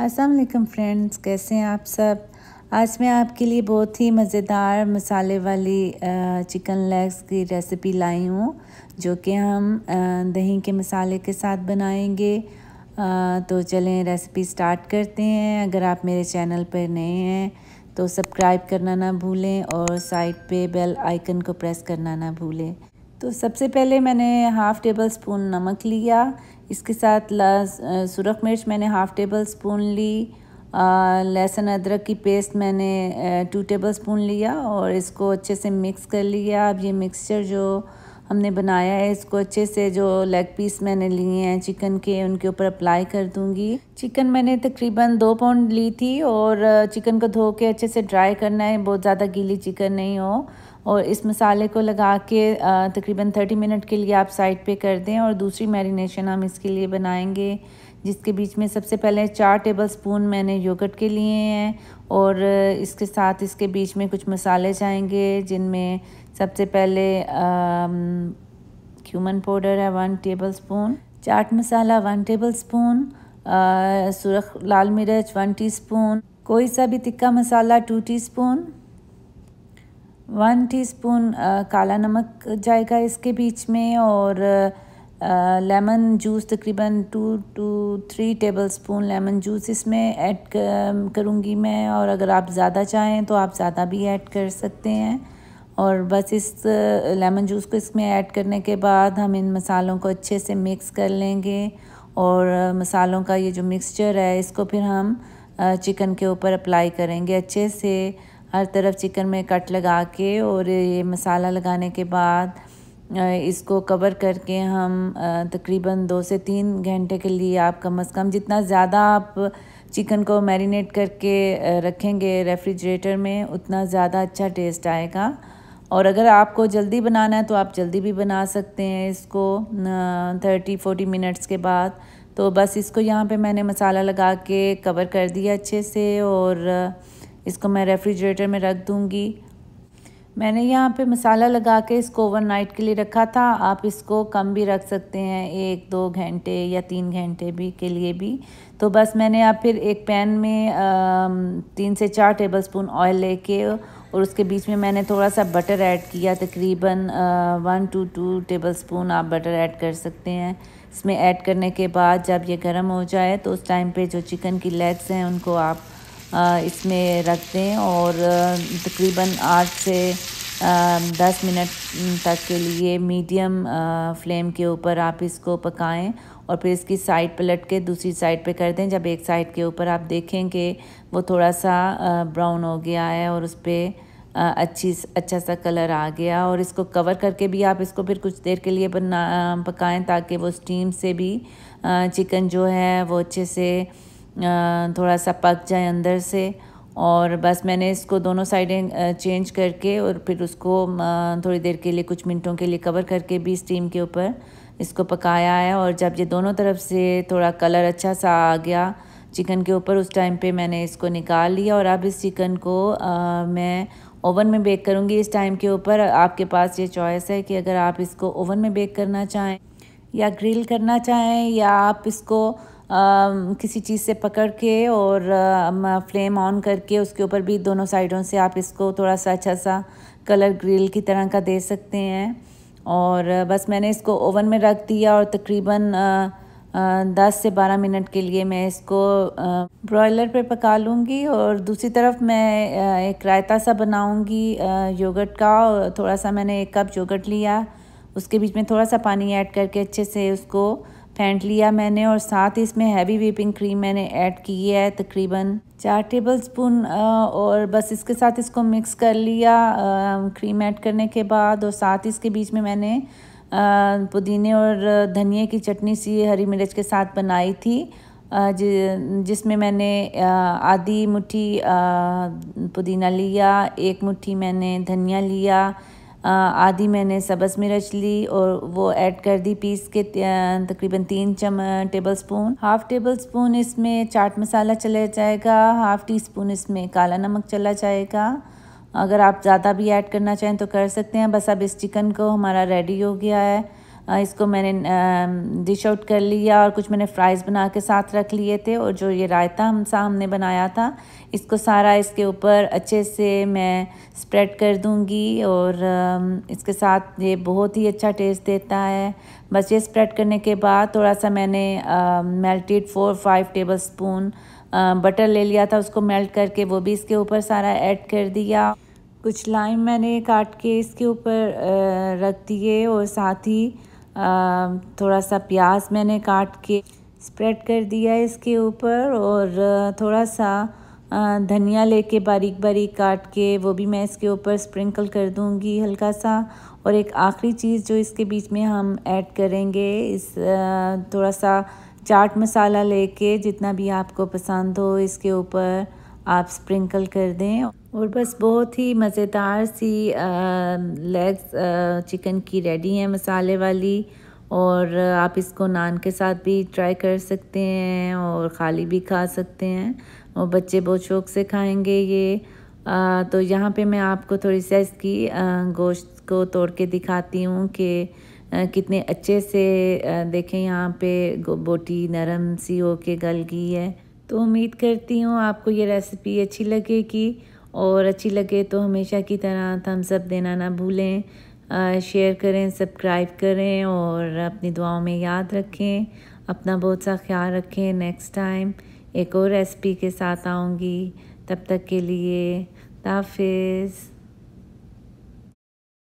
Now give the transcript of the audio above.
असलकम फ्रेंड्स कैसे हैं आप सब आज मैं आपके लिए बहुत ही मज़ेदार मसाले वाली चिकन लेग्स की रेसिपी लाई हूँ जो कि हम दही के मसाले के साथ बनाएंगे तो चलें रेसिपी स्टार्ट करते हैं अगर आप मेरे चैनल पर नए हैं तो सब्सक्राइब करना ना भूलें और साइड पे बेल आइकन को प्रेस करना ना भूलें तो सबसे पहले मैंने हाफ़ टेबल स्पून नमक लिया इसके साथ सुरख मिर्च मैंने हाफ़ टेबल स्पून ली लहसुन अदरक की पेस्ट मैंने टू टेबल स्पून लिया और इसको अच्छे से मिक्स कर लिया अब ये मिक्सचर जो हमने बनाया है इसको अच्छे से जो लेग पीस मैंने लिए हैं चिकन के उनके ऊपर अप्लाई कर दूंगी चिकन मैंने तकरीबन दो पाउंड ली थी और चिकन को धो के अच्छे से ड्राई करना है बहुत ज़्यादा गीली चिकन नहीं हो और इस मसाले को लगा के तकरीबन थर्टी मिनट के लिए आप साइड पे कर दें और दूसरी मैरिनेशन हम इसके लिए बनाएंगे जिसके बीच में सबसे पहले चार टेबल स्पून मैंने योगर्ट के लिए हैं और इसके साथ इसके बीच में कुछ मसाले जाएंगे जिनमें सबसे पहले क्यूमन पाउडर है one tablespoon chaat masala one tablespoon सुरख लाल मिर्च वन टीस्पून कोई सा भी tikka masala two teaspoon one teaspoon काला नमक जाएगा इसके बीच में और लेमन जूस तकरीबन two two three tablespoon lemon juice इसमें ऐड करूँगी मैं और अगर आप ज़्यादा चाहें तो आप ज़्यादा भी ऐड कर सकते हैं और बस इस लेमन जूस को इसमें ऐड करने के बाद हम इन मसालों को अच्छे से मिक्स कर लेंगे और मसालों का ये जो मिक्सचर है इसको फिर हम चिकन के ऊपर अप्लाई करेंगे अच्छे से हर तरफ चिकन में कट लगा के और ये मसाला लगाने के बाद इसको कवर करके हम तकरीबन दो से तीन घंटे के लिए आप कम से कम जितना ज़्यादा आप चिकन को मैरिनेट करके रखेंगे रेफ्रिजरेटर में उतना ज़्यादा अच्छा टेस्ट आएगा और अगर आपको जल्दी बनाना है तो आप जल्दी भी बना सकते हैं इसको थर्टी फोर्टी मिनट्स के बाद तो बस इसको यहाँ पे मैंने मसाला लगा के कवर कर दिया अच्छे से और इसको मैं रेफ्रिजरेटर में रख दूँगी मैंने यहाँ पे मसाला लगा के इसको ओवरनाइट के लिए रखा था आप इसको कम भी रख सकते हैं एक दो घंटे या तीन घंटे भी के लिए भी तो बस मैंने आप फिर एक पैन में आ, तीन से चार टेबलस्पून ऑयल लेके और उसके बीच में मैंने थोड़ा सा बटर ऐड किया तकरीबन one two two tablespoon आप बटर ऐड कर सकते हैं इसमें ऐड करने के बाद जब ये गर्म हो जाए तो उस टाइम पर जो चिकन की लेग्स हैं उनको आप इसमें रख दें और तकरीबन आठ से दस मिनट तक के लिए मीडियम फ्लेम के ऊपर आप इसको पकाएं और फिर इसकी साइड पलट के दूसरी साइड पे कर दें जब एक साइड के ऊपर आप देखें कि वो थोड़ा सा ब्राउन हो गया है और उस पर अच्छी अच्छा सा कलर आ गया और इसको कवर करके भी आप इसको फिर कुछ देर के लिए बना पकाएँ ताकि वो स्टीम से भी चिकन जो है वो अच्छे से थोड़ा सा पक जाए अंदर से और बस मैंने इसको दोनों साइडें चेंज करके और फिर उसको थोड़ी देर के लिए कुछ मिनटों के लिए कवर करके भी स्टीम के ऊपर इसको पकाया है और जब ये दोनों तरफ से थोड़ा कलर अच्छा सा आ गया चिकन के ऊपर उस टाइम पे मैंने इसको निकाल लिया और अब इस चिकन को आ, मैं ओवन में बेक करूँगी इस टाइम के ऊपर आपके पास ये चॉइस है कि अगर आप इसको ओवन में बेक करना चाहें या ग्रिल करना चाहें या आप इसको किसी चीज़ से पकड़ के और फ्लेम ऑन करके उसके ऊपर भी दोनों साइडों से आप इसको थोड़ा सा अच्छा सा कलर ग्रिल की तरह का दे सकते हैं और बस मैंने इसको ओवन में रख दिया और तकरीबन दस से बारह मिनट के लिए मैं इसको ब्रॉयलर पे पका लूँगी और दूसरी तरफ मैं एक रायता सा बनाऊँगी योगर्ट का थोड़ा सा मैंने एक कप योगर्ट लिया उसके बीच में थोड़ा सा पानी ऐड करके अच्छे से उसको फेंट लिया मैंने और साथ इसमें हैवी व्हीपिंग क्रीम मैंने ऐड की है तकरीबन चार टेबल स्पून और बस इसके साथ इसको मिक्स कर लिया क्रीम ऐड करने के बाद और साथ इसके बीच में मैंने पुदीने और धनिया की चटनी सी हरी मिर्च के साथ बनाई थी जिसमें मैंने आधी मुट्ठी पुदीना लिया एक मुट्ठी मैंने धनिया लिया आधी मैंने सब्ज़ मिर्च ली और वो ऐड कर दी पीस के तकरीबन तीन चम tablespoon half tablespoon इसमें चाट मसाला चला जाएगा हाफ़ टी स्पून इसमें काला नमक चला जाएगा अगर आप ज़्यादा भी ऐड करना चाहें तो कर सकते हैं बस अब इस चिकन को हमारा रेडी हो गया है इसको मैंने डिश आउट कर लिया और कुछ मैंने फ्राइज़ बना के साथ रख लिए थे और जो ये रायता हम सा हमने बनाया था इसको सारा इसके ऊपर अच्छे से मैं स्प्रेड कर दूंगी और इसके साथ ये बहुत ही अच्छा टेस्ट देता है बस ये स्प्रेड करने के बाद थोड़ा सा मैंने melted four five tablespoon butter ले लिया था उसको मेल्ट करके वो भी इसके ऊपर सारा ऐड कर दिया कुछ लाइम मैंने काट के इसके ऊपर रख दिए और साथ ही थोड़ा सा प्याज मैंने काट के स्प्रेड कर दिया इसके ऊपर और थोड़ा सा धनिया लेके बारीक बारीक काट के वो भी मैं इसके ऊपर स्प्रिंकल कर दूंगी हल्का सा और एक आखिरी चीज़ जो इसके बीच में हम ऐड करेंगे इस थोड़ा सा चाट मसाला लेके जितना भी आपको पसंद हो इसके ऊपर आप स्प्रिंकल कर दें और बस बहुत ही मज़ेदार सी लेग्स चिकन की रेडी है मसाले वाली और आप इसको नान के साथ भी ट्राई कर सकते हैं और खाली भी खा सकते हैं और बच्चे बहुत शौक से खाएंगे ये आ, तो यहाँ पे मैं आपको थोड़ी सा इसकी गोश्त को तोड़ के दिखाती हूँ कि कितने अच्छे से देखें यहाँ पे बोटी नरम सी हो के गल गई है तो उम्मीद करती हूँ आपको ये रेसिपी अच्छी लगेगी और अच्छी लगे तो हमेशा की तरह हम सब देना ना भूलें शेयर करें सब्सक्राइब करें और अपनी दुआओं में याद रखें अपना बहुत सा ख्याल रखें नेक्स्ट टाइम एक और रेसिपी के साथ आऊँगी तब तक के लिए हाफिज़